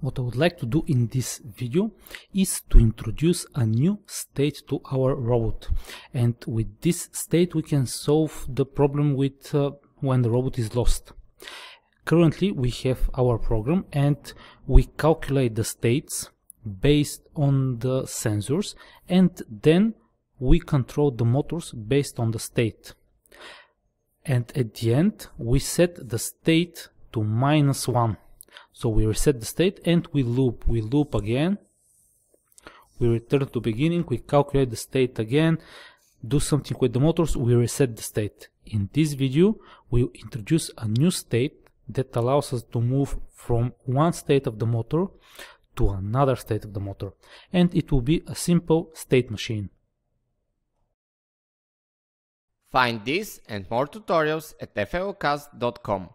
What I would like to do in this video is to introduce a new state to our robot. And with this state we can solve the problem with uh, when the robot is lost. Currently we have our program and we calculate the states based on the sensors and then we control the motors based on the state. And at the end we set the state to minus 1. So we reset the state and we loop, we loop again. We return to beginning, we calculate the state again, do something with the motors, we reset the state. In this video, we introduce a new state that allows us to move from one state of the motor to another state of the motor. And it will be a simple state machine. Find this and more tutorials at flocast.com.